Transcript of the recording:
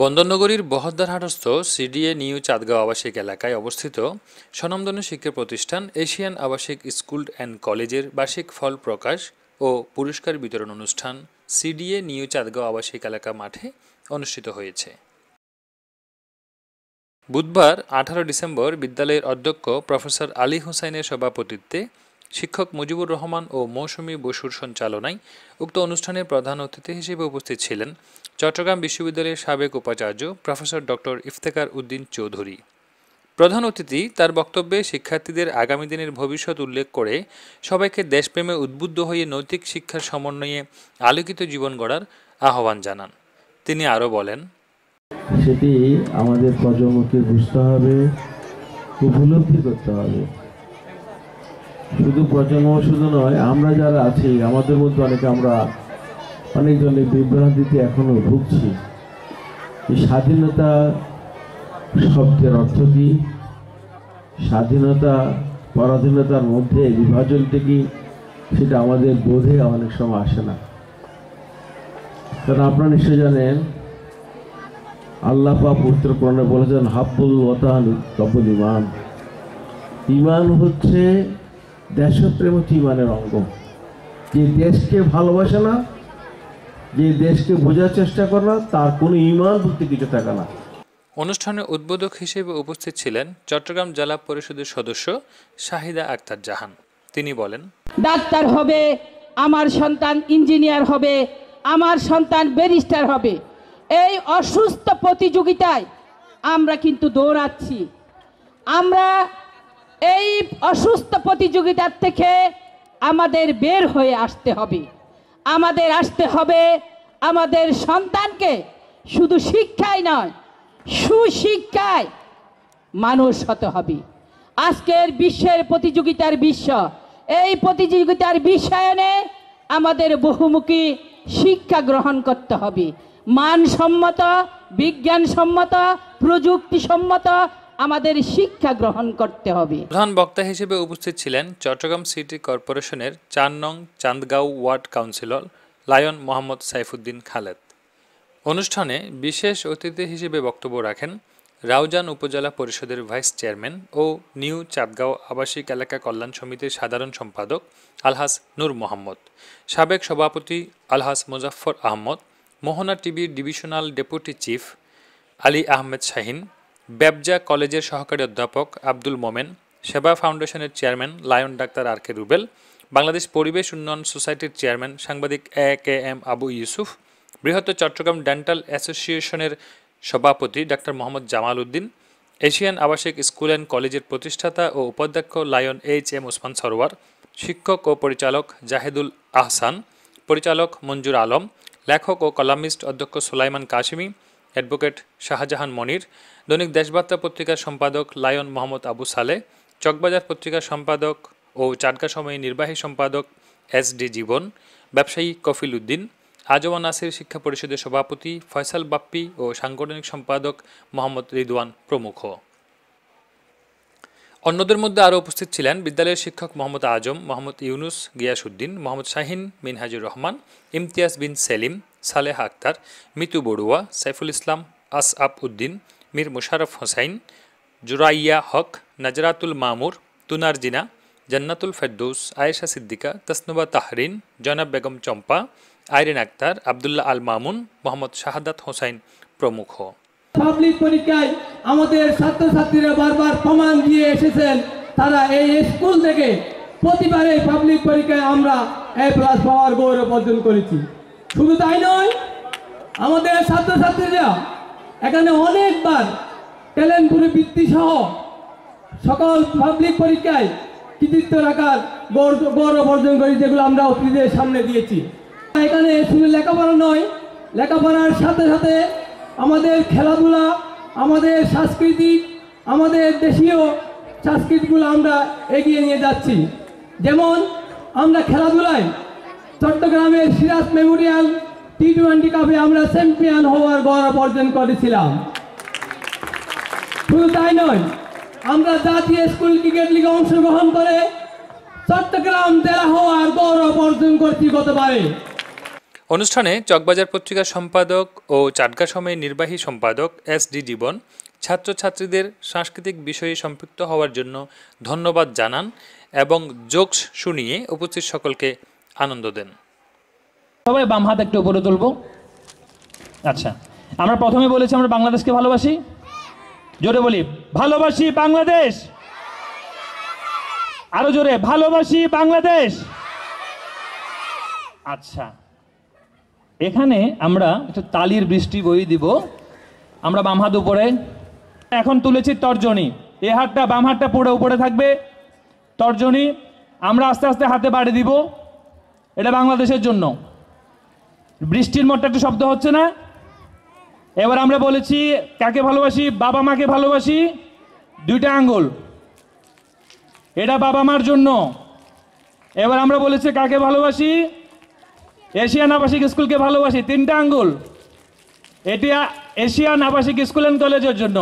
বন্দরনগরীর বহদ্দারহাটস্থ CDA new Chandgaon আবাসিক এলাকায় অবস্থিত স্বনামধন্য শিক্ষা প্রতিষ্ঠান এশিয়ান আবাসিক স্কুল অ্যান্ড কলেজের বার্ষিক ফল প্রকাশ ও পুরস্কার বিতরণ অনুষ্ঠান সিডিএ নিউ চাঁদগাঁও আবাসিক এলাকা মাঠে অনুষ্ঠিত হয়েছে বুধবার আঠারো ডিসেম্বর বিদ্যালয়ের অধ্যক্ষ প্রফেসর আলী হুসাইনের সভাপতিত্বে শিক্ষক মুজিবুর রহমান ও মৌসুমী বসুর সঞ্চালনায় উক্ত অনুষ্ঠানে প্রধান অতিথি হিসেবে উপস্থিত ছিলেন চট্টগ্রাম বিশ্ববিদ্যালয়ের সাবেক উপাচার্য প্রফেসর ডক্টর ইফতেকার উদ্দিন চৌধুরী প্রধান অতিথি তার বক্তব্যে শিক্ষার্থীদের আগামী দিনের ভবিষ্যৎ উল্লেখ করে সবাইকে দেশপ্রেমে উদ্বুদ্ধ হয়ে নৈতিক শিক্ষার সমন্বয়ে আলোকিত জীবন গড়ার আহ্বান জানান তিনি আরও বলেন সেটি আমাদের প্রজন্মকে বুঝতে হবে উপলব্ধি করতে হবে শুধু প্রজন্ম শুধু নয় আমরা যারা আছি আমাদের মধ্যে অনেকে আমরা অনেকজনের বিভ্রান্তিতে এখনও ভুগছি এই স্বাধীনতা শব্দের অর্থ কী স্বাধীনতা পরাধীনতার মধ্যে বিভাজনটি কি সেটা আমাদের বোধে অনেক সময় আসে না কারণ আপনারা নিশ্চয় জানেন আল্লাপা পুত্র প্রণয় বলেছেন হাব্বুল ওতান কবুল ইমান ইমান হচ্ছে দেশপ্রেম হচ্ছে ইমানের অঙ্গ যে দেশকে ভালোবাসে না যে দেশকে বোঝার চেষ্টা করে না তার কোনো ইমান বলতে কিছু থাকে না অনুষ্ঠানে উদ্বোধক হিসেবে উপস্থিত ছিলেন চট্টগ্রাম জেলা পরিষদের সদস্য শাহিদা আক্তার জাহান তিনি বলেন ডাক্তার হবে আমার সন্তান ইঞ্জিনিয়ার হবে আমার সন্তান ব্যারিস্টার হবে এই অসুস্থ প্রতিযোগিতায় আমরা কিন্তু দৌড়াচ্ছি আমরা এই অসুস্থ প্রতিযোগিতার থেকে আমাদের বের হয়ে আসতে হবে আমাদের আসতে হবে আমাদের সন্তানকে শুধু শিক্ষায় নয় সুশিক্ষায় মানুষ হতে হবে আজকের বিশ্বের প্রতিযোগিতার বিশ্ব এই প্রতিযোগিতার বিশ্বায়নে আমাদের বহুমুখী শিক্ষা গ্রহণ করতে হবে মানসম্মত বিজ্ঞানসম্মত প্রযুক্তিসম্মত আমাদের শিক্ষা গ্রহণ করতে হবে প্রধান বক্তা হিসেবে উপস্থিত ছিলেন চট্টগ্রাম সিটি কর্পোরেশনের চার নং Chandgaon ward councillor lion Mohammad Saifuddin Khaled অনুষ্ঠানে বিশেষ অতিথি হিসেবে বক্তব্য রাখেন রাউজান উপজেলা পরিষদের ভাইস চেয়ারম্যান ও নিউ চাঁদগাঁও আবাসিক এলাকা কল্যাণ সমিতির সাধারণ সম্পাদক আলহাস নূর মোহাম্মদ সাবেক সভাপতি আলহাস মুজাফর আহমদ মোহনা টিভির divisional deputy chief Ali Ahmed Shahin ব্যবজা কলেজের সহকারী অধ্যাপক আব্দুল মোমেন সেবা ফাউন্ডেশনের চেয়ারম্যান লায়ন ডাক্তার আর কে রুবেল বাংলাদেশ পরিবেশ উন্নয়ন সোসাইটির চেয়ারম্যান সাংবাদিক A K M Abu Yusuf বৃহত্তর চট্টগ্রাম ডেন্টাল অ্যাসোসিয়েশনের সভাপতি ডাক্তার মোহাম্মদ জামাল উদ্দিন এশিয়ান আবাসিক স্কুল অ্যান্ড কলেজের প্রতিষ্ঠাতা ও উপাধ্যক্ষ lion H M Osman Sarwar শিক্ষক ও পরিচালক জাহেদুল আহসান পরিচালক মঞ্জুর আলম লেখক ও কলামিস্ট অধ্যক্ষ সুলাইমান কাশিমি অ্যাডভোকেট শাহজাহান মনির দৈনিক দেশবার্তা পত্রিকার সম্পাদক লায়ন মোহাম্মদ আবু সালে চকবাজার পত্রিকার সম্পাদক ও চাটকা সময়ে নির্বাহী সম্পাদক এস ডি জীবন ব্যবসায়ী কফিল উদ্দিন আজওয়া নাসির শিক্ষা পরিষদের সভাপতি ফয়সাল বাপ্পি ও সাংগঠনিক সম্পাদক মোহাম্মদ রিদওয়ান প্রমুখ অন্যদের মধ্যে আরও উপস্থিত ছিলেন বিদ্যালয়ের শিক্ষক মোহাম্মদ আজম মোহাম্মদ ইউনুস গিয়াসুদ্দিন মোহাম্মদ শাহিন মিনহাজুর রহমান ইমতিয়াজ বিন সেলিম সালেহা আক্তার মিতু বড়ুয়া সাইফুল ইসলাম আসআব উদ্দিন মীর মুশারফ হোসাইন জুরাইয়া হক নাজরাতুল মামুর তুনারজিনা জান্নাতুল ফেরদৌস আয়েশা সিদ্দিকা তসনুবা তাহরিন জনাব বেগম চম্পা আইরিন আক্তার আবদুল্লাহ আল মামুন মোহাম্মদ শাহাদাত হোসাইন প্রমুখ পাবলিক পরীক্ষায় আমাদের ছাত্রছাত্রীরা বারবার প্রমাণ দিয়ে এসেছেন তারা এই স্কুল থেকে প্রতিবারে পাবলিক পরীক্ষায় আমরা এ প্লাস পাওয়ার গৌরব অর্জন করেছি শুধু তাই নয় আমাদের ছাত্রছাত্রীরা এখানে অনেকবার ট্যালেন্টপুরে বৃত্তিসহ সকল পাবলিক পরীক্ষায় কৃতিত্ব রাখার গৌরব অর্জন করি যেগুলো আমরা অতিথিদের সামনে দিয়েছি এখানে শুধু লেখাপড়া নয় লেখাপড়ার সাথে সাথে আমাদের খেলাধুলা আমাদের সাংস্কৃতিক আমাদের দেশীয় সংস্কৃতিগুলো আমরা এগিয়ে নিয়ে যাচ্ছি যেমন আমরা খেলাধুলায় চট্টগ্রামের সিরাজ মেমোরিয়াল টি টোয়েন্টি কাপে আমরা চ্যাম্পিয়ন হওয়ার গৌরব অর্জন করেছিলাম শুধু তাই নয় আমরা জাতীয় স্কুল ক্রিকেট লিগে অংশগ্রহণ করে চট্টগ্রাম জেলা হওয়ার গৌরব অর্জন করছি গতবারে অনুষ্ঠানে চকবাজার পত্রিকার সম্পাদক ও চাটগা সময়ের নির্বাহী সম্পাদক এস ডি জীবন ছাত্রছাত্রীদের সাংস্কৃতিক বিষয়ে সম্পৃক্ত হওয়ার জন্য ধন্যবাদ জানান এবং জোকস শুনিয়ে উপস্থিত সকলকে আনন্দ দেন সবাই বাম হাত একটু উপরে তুলব আচ্ছা আমরা প্রথমে বলেছি আমরা বাংলাদেশকে ভালোবাসি জোরে বলি ভালোবাসি বাংলাদেশ আরো জোরে ভালোবাসি বাংলাদেশ আচ্ছা এখানে আমরা একটু তালির বৃষ্টি বই দিব আমরা বাম হাত উপরে এখন তুলেছি তর্জনী এ হাতটা বাম হাতটা পড়ে উপরে থাকবে তর্জনী আমরা আস্তে আস্তে হাতে বাড়ি দিব এটা বাংলাদেশের জন্য বৃষ্টির মতো একটা শব্দ হচ্ছে না এবার আমরা বলেছি কাকে ভালোবাসি বাবা মাকে ভালোবাসি দুইটা আঙ্গুল এটা বাবা মার জন্য এবার আমরা বলেছি কাকে ভালোবাসি এশিয়ান আবাসিক স্কুলকে ভালোবাসি তিনটা আঙ্গুল এটি এশিয়ান আবাসিক স্কুল অ্যান্ড কলেজের জন্য